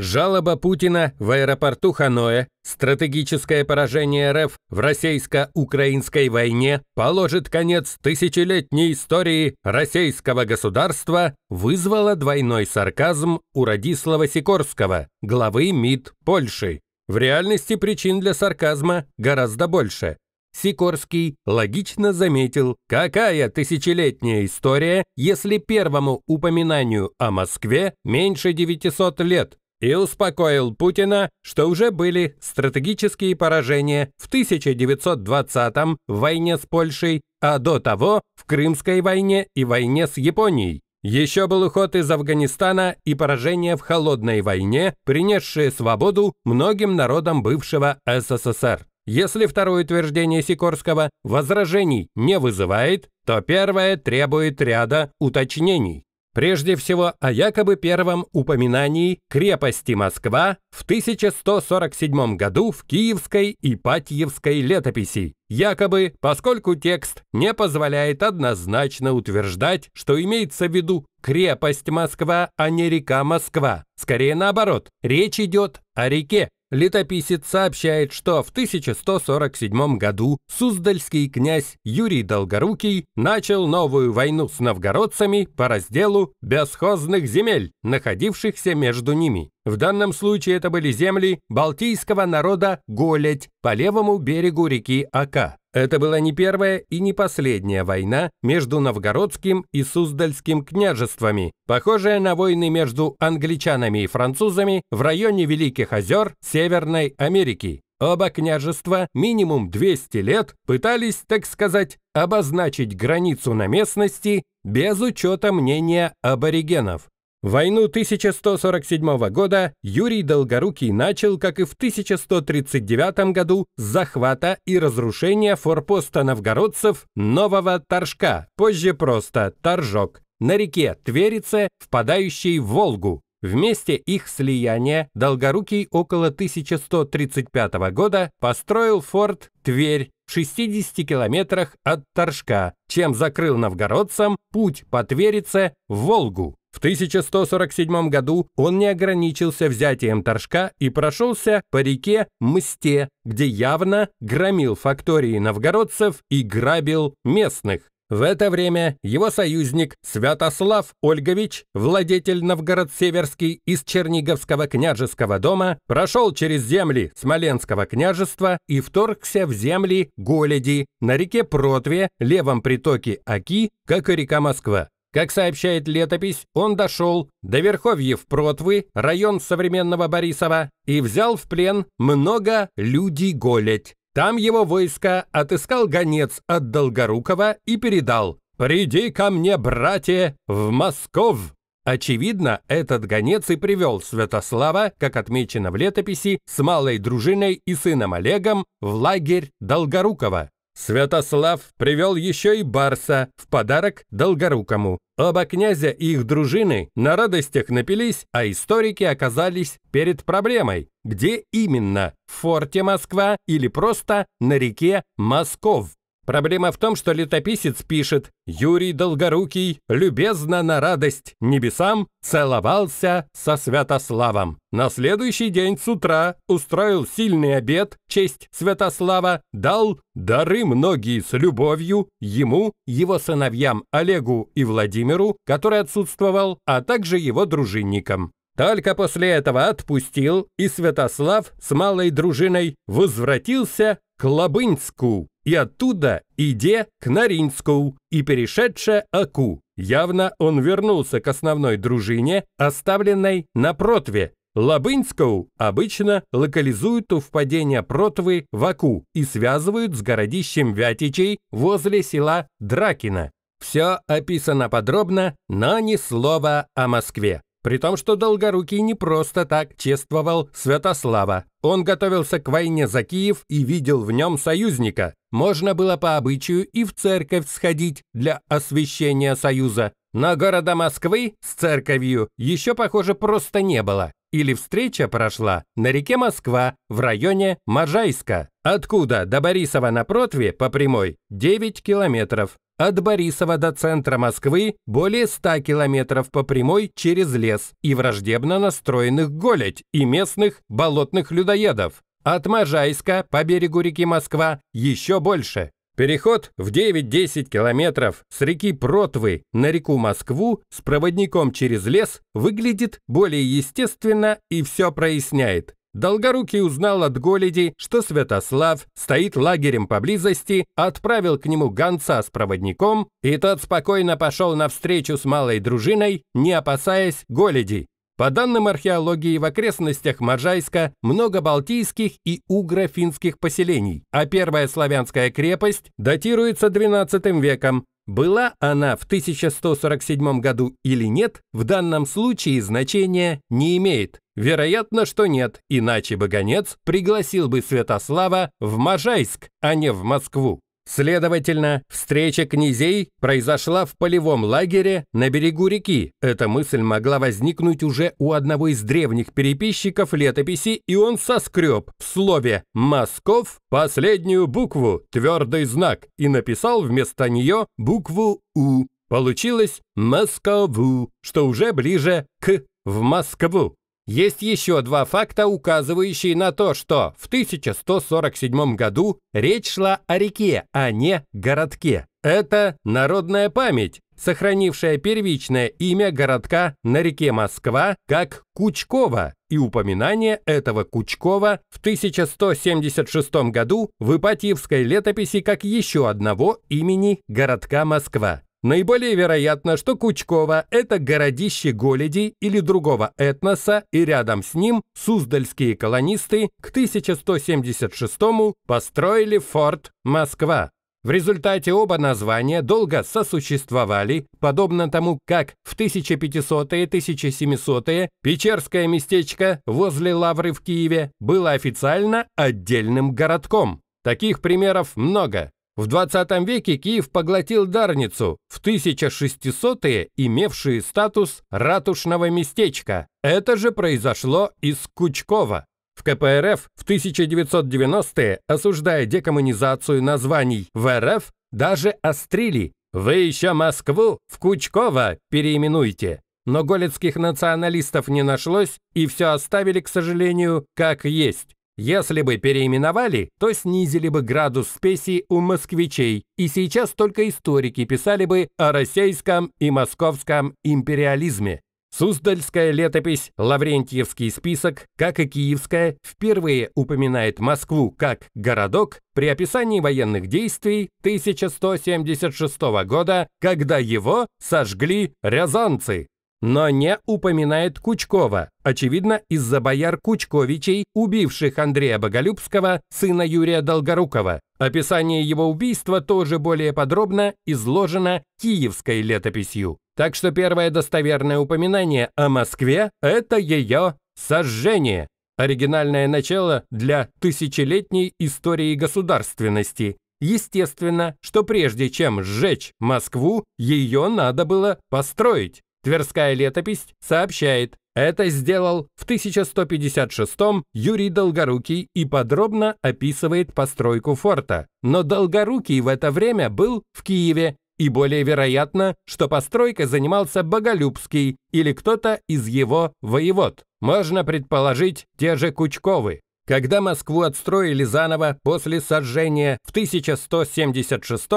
Жалоба Путина в аэропорту Ханоя, стратегическое поражение РФ в российско-украинской войне положит конец тысячелетней истории российского государства, вызвала двойной сарказм у Радислава Сикорского, главы МИД Польши. В реальности причин для сарказма гораздо больше. Сикорский логично заметил, какая тысячелетняя история, если первому упоминанию о Москве меньше 900 лет, и успокоил Путина, что уже были стратегические поражения в 1920-м в войне с Польшей, а до того в Крымской войне и войне с Японией. Еще был уход из Афганистана и поражение в холодной войне, принесшие свободу многим народам бывшего СССР. Если второе утверждение Сикорского возражений не вызывает, то первое требует ряда уточнений. Прежде всего о якобы первом упоминании крепости Москва в 1147 году в Киевской и Патьевской летописи, якобы поскольку текст не позволяет однозначно утверждать, что имеется в виду крепость Москва, а не река Москва. Скорее наоборот, речь идет о реке, Летописец сообщает, что в 1147 году Суздальский князь Юрий Долгорукий начал новую войну с новгородцами по разделу бесхозных земель, находившихся между ними. В данном случае это были земли балтийского народа Голядь по левому берегу реки Ака. Это была не первая и не последняя война между новгородским и суздальским княжествами, похожая на войны между англичанами и французами в районе Великих озер Северной Америки. Оба княжества минимум 200 лет пытались, так сказать, обозначить границу на местности без учета мнения аборигенов. Войну 1147 года Юрий Долгорукий начал, как и в 1139 году, с захвата и разрушения форпоста новгородцев Нового Торжка, позже просто Торжок, на реке Тверице, впадающей в Волгу. Вместе их слияния Долгорукий около 1135 года построил форт Тверь в 60 километрах от Торжка, чем закрыл новгородцам путь по Тверице в Волгу. В 1147 году он не ограничился взятием Торжка и прошелся по реке Мсте, где явно громил фактории новгородцев и грабил местных. В это время его союзник Святослав Ольгович, владетель Новгород-Северский из Черниговского княжеского дома, прошел через земли Смоленского княжества и вторгся в земли Голеди на реке Протве, левом притоке Аки, как и река Москва. Как сообщает летопись, он дошел до Верховьев Протвы, район современного Борисова, и взял в плен много людей голеть. Там его войско отыскал гонец от Долгорукова и передал «Приди ко мне, братья, в Москов!» Очевидно, этот гонец и привел Святослава, как отмечено в летописи, с малой дружиной и сыном Олегом в лагерь Долгорукова. Святослав привел еще и Барса в подарок Долгорукому. Оба князя и их дружины на радостях напились, а историки оказались перед проблемой. Где именно? В форте Москва или просто на реке Москов? Проблема в том, что летописец пишет «Юрий Долгорукий любезно на радость небесам целовался со Святославом». На следующий день с утра устроил сильный обед, честь Святослава, дал дары многие с любовью ему, его сыновьям Олегу и Владимиру, который отсутствовал, а также его дружинникам. Только после этого отпустил, и Святослав с малой дружиной возвратился к Лобыньску, и оттуда иде к Наринскому и перешедше Аку. Явно он вернулся к основной дружине, оставленной на Протве. Лабынскоу обычно локализуют у впадения Протвы в Аку и связывают с городищем Вятичей возле села Дракина. Все описано подробно, но ни слова о Москве. При том, что Долгорукий не просто так чествовал Святослава. Он готовился к войне за Киев и видел в нем союзника. Можно было по обычаю и в церковь сходить для освящения союза. Но города Москвы с церковью еще, похоже, просто не было. Или встреча прошла на реке Москва в районе Можайска, откуда до Борисова на Протве по прямой 9 километров. От Борисова до центра Москвы более 100 километров по прямой через лес и враждебно настроенных голядь и местных болотных людоедов. От Можайска по берегу реки Москва еще больше. Переход в 9-10 километров с реки Протвы на реку Москву с проводником через лес выглядит более естественно и все проясняет. Долгорукий узнал от Голеди, что Святослав стоит лагерем поблизости, отправил к нему гонца с проводником, и тот спокойно пошел на встречу с малой дружиной, не опасаясь Голеди. По данным археологии, в окрестностях Можайска много балтийских и угро-финских поселений, а первая славянская крепость датируется XII веком. Была она в 1147 году или нет, в данном случае значения не имеет. Вероятно, что нет, иначе бы гонец пригласил бы Святослава в Можайск, а не в Москву. Следовательно, встреча князей произошла в полевом лагере на берегу реки. Эта мысль могла возникнуть уже у одного из древних переписчиков летописи, и он соскреб в слове «Москов» последнюю букву, твердый знак, и написал вместо нее букву «У». Получилось «Москову», что уже ближе к «в Москву». Есть еще два факта, указывающие на то, что в 1147 году речь шла о реке, а не городке. Это народная память, сохранившая первичное имя городка на реке Москва как Кучкова, и упоминание этого Кучкова в 1176 году в Ипатьевской летописи как еще одного имени городка Москва. Наиболее вероятно, что Кучкова это городище Голедей или другого этноса, и рядом с ним суздальские колонисты к 1176-му построили форт Москва. В результате оба названия долго сосуществовали, подобно тому, как в 1500-1700-е Печерское местечко возле Лавры в Киеве было официально отдельным городком. Таких примеров много. В 20 веке Киев поглотил Дарницу, в 1600-е имевшие статус ратушного местечка. Это же произошло и с Кучкова. В КПРФ в 1990-е, осуждая декоммунизацию названий в РФ, даже острили «Вы еще Москву в Кучкова переименуйте». Но голецких националистов не нашлось, и все оставили, к сожалению, как есть. Если бы переименовали, то снизили бы градус спеси у москвичей, и сейчас только историки писали бы о российском и московском империализме. Суздальская летопись «Лаврентьевский список», как и киевская, впервые упоминает Москву как городок при описании военных действий 1176 года, когда его сожгли рязанцы но не упоминает Кучкова, очевидно, из-за бояр Кучковичей, убивших Андрея Боголюбского, сына Юрия Долгорукова. Описание его убийства тоже более подробно изложено киевской летописью. Так что первое достоверное упоминание о Москве – это ее сожжение. Оригинальное начало для тысячелетней истории государственности – Естественно, что прежде чем сжечь Москву, ее надо было построить. Тверская летопись сообщает, это сделал в 1156 Юрий Долгорукий и подробно описывает постройку форта. Но Долгорукий в это время был в Киеве, и более вероятно, что постройкой занимался Боголюбский или кто-то из его воевод. Можно предположить те же Кучковы. Когда Москву отстроили заново после сожжения в 1176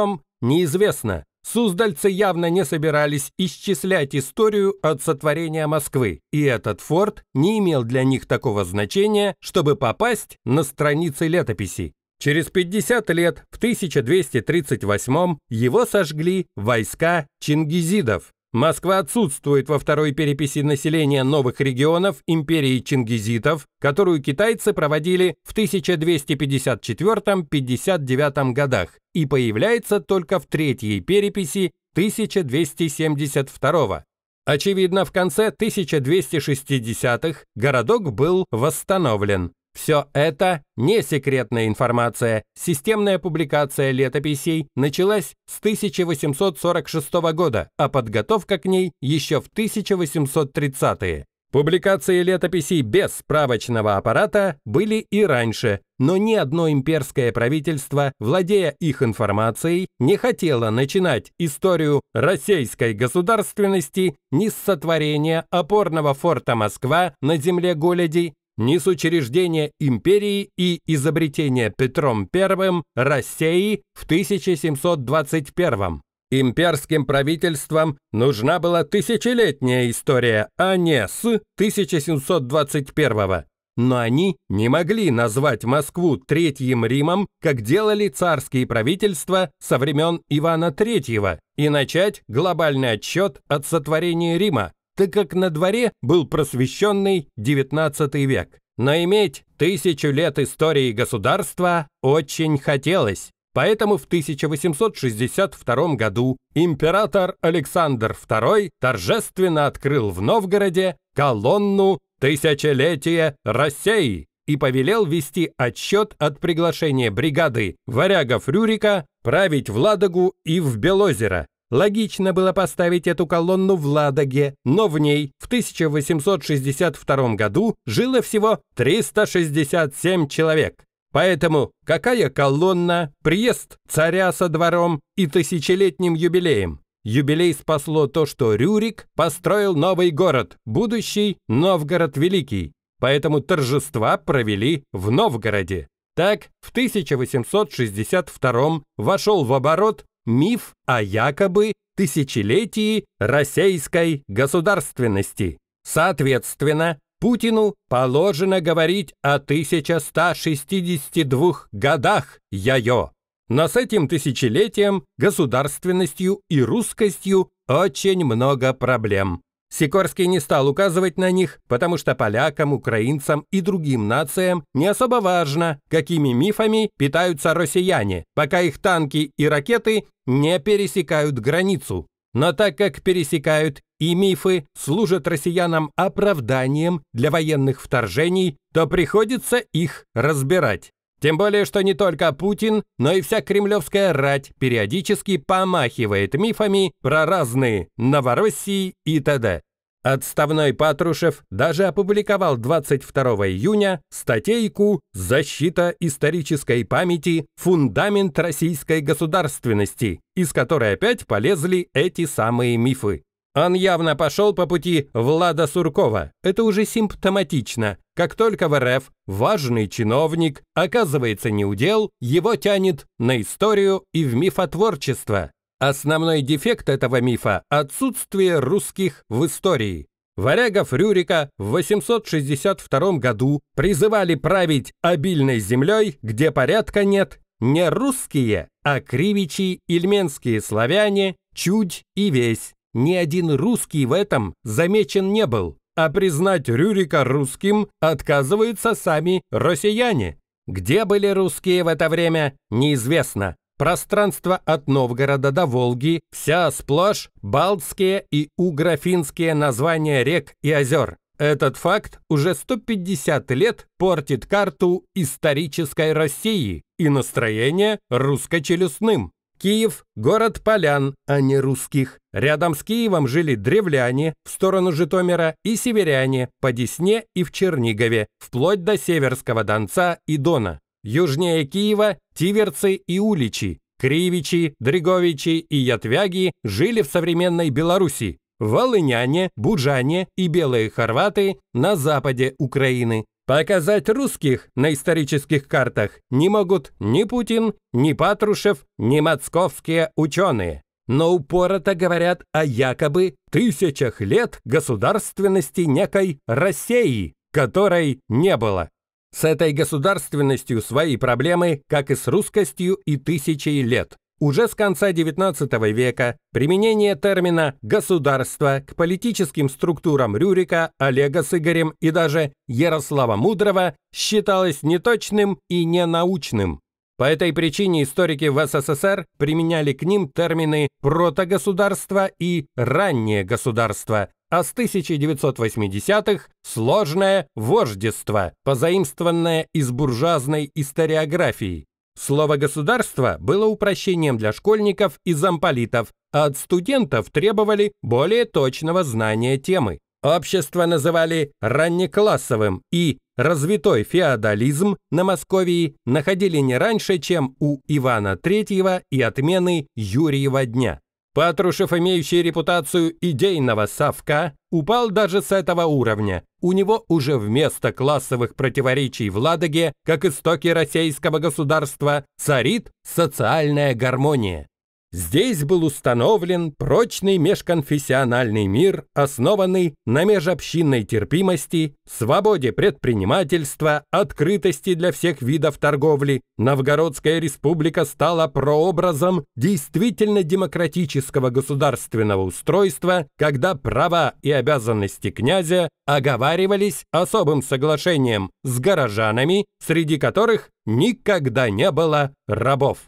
неизвестно, Суздальцы явно не собирались исчислять историю от сотворения Москвы, и этот форт не имел для них такого значения, чтобы попасть на страницы летописи. Через 50 лет, в 1238 его сожгли войска чингизидов. Москва отсутствует во второй переписи населения новых регионов империи чингизитов, которую китайцы проводили в 1254-59 годах и появляется только в третьей переписи 1272 Очевидно, в конце 1260-х городок был восстановлен. Все это не секретная информация. Системная публикация летописей началась с 1846 года, а подготовка к ней еще в 1830-е. Публикации летописей без справочного аппарата были и раньше, но ни одно имперское правительство, владея их информацией, не хотело начинать историю российской государственности ни с сотворения опорного форта Москва на земле Голеди, ни с учреждения империи и изобретения Петром I России в 1721. Имперским правительствам нужна была тысячелетняя история, а не с 1721 но они не могли назвать Москву Третьим Римом, как делали царские правительства со времен Ивана III, и начать глобальный отчет от сотворения Рима, так как на дворе был просвещенный XIX век. Но иметь тысячу лет истории государства очень хотелось. Поэтому в 1862 году император Александр II торжественно открыл в Новгороде колонну «Тысячелетие России» и повелел вести отсчет от приглашения бригады варягов Рюрика править в Ладогу и в Белозеро, Логично было поставить эту колонну в Ладоге, но в ней в 1862 году жило всего 367 человек. Поэтому какая колонна, приезд царя со двором и тысячелетним юбилеем? Юбилей спасло то, что Рюрик построил новый город, будущий Новгород Великий. Поэтому торжества провели в Новгороде. Так, в 1862 вошел в оборот миф о якобы тысячелетии российской государственности. Соответственно, Путину положено говорить о 1162 годах яё. Но с этим тысячелетием, государственностью и русскостью очень много проблем. Сикорский не стал указывать на них, потому что полякам, украинцам и другим нациям не особо важно, какими мифами питаются россияне, пока их танки и ракеты не пересекают границу. Но так как пересекают, и мифы служат россиянам оправданием для военных вторжений, то приходится их разбирать. Тем более, что не только Путин, но и вся кремлевская рать периодически помахивает мифами про разные Новороссии и т.д. Отставной Патрушев даже опубликовал 22 июня статейку «Защита исторической памяти. Фундамент российской государственности», из которой опять полезли эти самые мифы. Он явно пошел по пути Влада Суркова. Это уже симптоматично. Как только в РФ важный чиновник оказывается неудел, его тянет на историю и в мифотворчество. Основной дефект этого мифа – отсутствие русских в истории. Варягов Рюрика в 862 году призывали править обильной землей, где порядка нет, не русские, а кривичи, ильменские славяне, чудь и весь. Ни один русский в этом замечен не был, а признать Рюрика русским отказываются сами россияне. Где были русские в это время, неизвестно. Пространство от Новгорода до Волги, вся сплошь балтские и уграфинские названия рек и озер. Этот факт уже 150 лет портит карту исторической России и настроение русско-челюстным. Киев – город полян, а не русских. Рядом с Киевом жили древляне в сторону Житомира и северяне по Десне и в Чернигове, вплоть до Северского Донца и Дона. Южнее Киева – тиверцы и уличи. Кривичи, Дриговичи и Ятвяги жили в современной Беларуси, волыняне, буджане и белые хорваты на западе Украины. Показать русских на исторических картах не могут ни Путин, ни Патрушев, ни московские ученые. Но упорото говорят о якобы тысячах лет государственности некой России, которой не было. С этой государственностью свои проблемы, как и с русскостью и тысячей лет. Уже с конца XIX века применение термина «государство» к политическим структурам Рюрика, Олега с Игорем и даже Ярослава Мудрого считалось неточным и ненаучным. По этой причине историки в СССР применяли к ним термины «протогосударство» и «раннее государство», а с 1980-х «сложное вождество», позаимствованное из буржуазной историографии. Слово «государство» было упрощением для школьников и замполитов, а от студентов требовали более точного знания темы. Общество называли раннеклассовым и развитой феодализм на Московии находили не раньше, чем у Ивана III и отмены Юрьева дня. Патрушев, имеющий репутацию идейного совка, упал даже с этого уровня. У него уже вместо классовых противоречий в Ладоге, как истоки российского государства, царит социальная гармония. Здесь был установлен прочный межконфессиональный мир, основанный на межобщинной терпимости, свободе предпринимательства, открытости для всех видов торговли. Новгородская республика стала прообразом действительно демократического государственного устройства, когда права и обязанности князя оговаривались особым соглашением с горожанами, среди которых никогда не было рабов.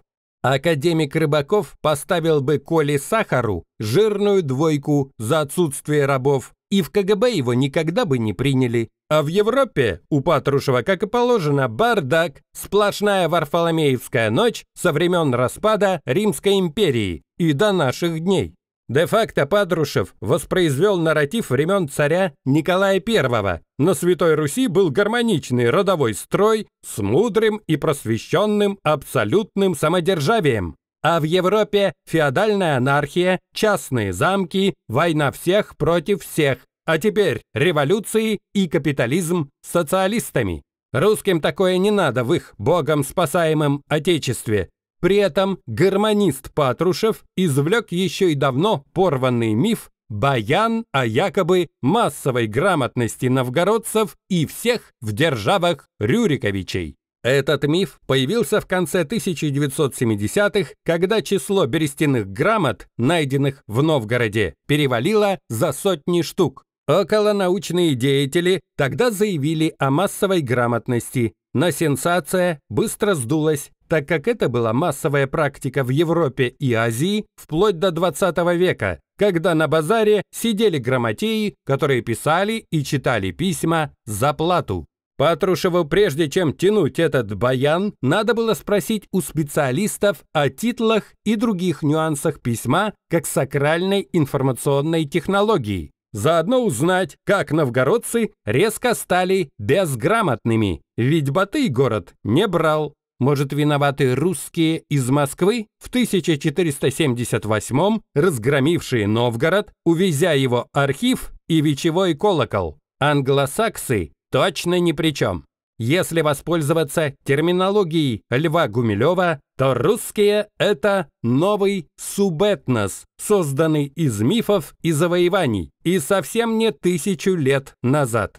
Академик Рыбаков поставил бы Коле Сахару жирную двойку за отсутствие рабов, и в КГБ его никогда бы не приняли. А в Европе у Патрушева, как и положено, бардак, сплошная Варфоломеевская ночь со времен распада Римской империи и до наших дней. Де-факто Падрушев воспроизвел нарратив времен царя Николая I. На Святой Руси был гармоничный родовой строй с мудрым и просвещенным абсолютным самодержавием. А в Европе феодальная анархия, частные замки, война всех против всех, а теперь революции и капитализм с социалистами. Русским такое не надо в их богом спасаемом отечестве. При этом гармонист Патрушев извлек еще и давно порванный миф «Баян» о якобы массовой грамотности новгородцев и всех в державах Рюриковичей. Этот миф появился в конце 1970-х, когда число берестяных грамот, найденных в Новгороде, перевалило за сотни штук. Околонаучные деятели тогда заявили о массовой грамотности, но сенсация быстро сдулась так как это была массовая практика в Европе и Азии вплоть до 20 века, когда на базаре сидели грамотеи, которые писали и читали письма за плату. Патрушеву, прежде чем тянуть этот баян, надо было спросить у специалистов о титлах и других нюансах письма как сакральной информационной технологии. Заодно узнать, как новгородцы резко стали безграмотными, ведь Батый город не брал. Может, виноваты русские из Москвы, в 1478 разгромившие Новгород, увезя его архив и вечевой колокол? Англосаксы точно ни при чем. Если воспользоваться терминологией Льва Гумилева, то русские – это новый субэтнос, созданный из мифов и завоеваний, и совсем не тысячу лет назад.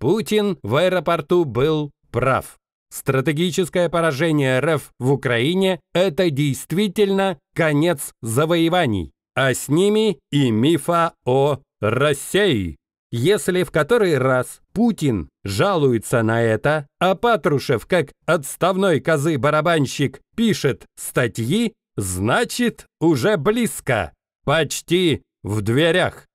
Путин в аэропорту был прав. Стратегическое поражение РФ в Украине – это действительно конец завоеваний, а с ними и мифа о России. Если в который раз Путин жалуется на это, а Патрушев, как отставной козы-барабанщик, пишет статьи, значит, уже близко, почти в дверях.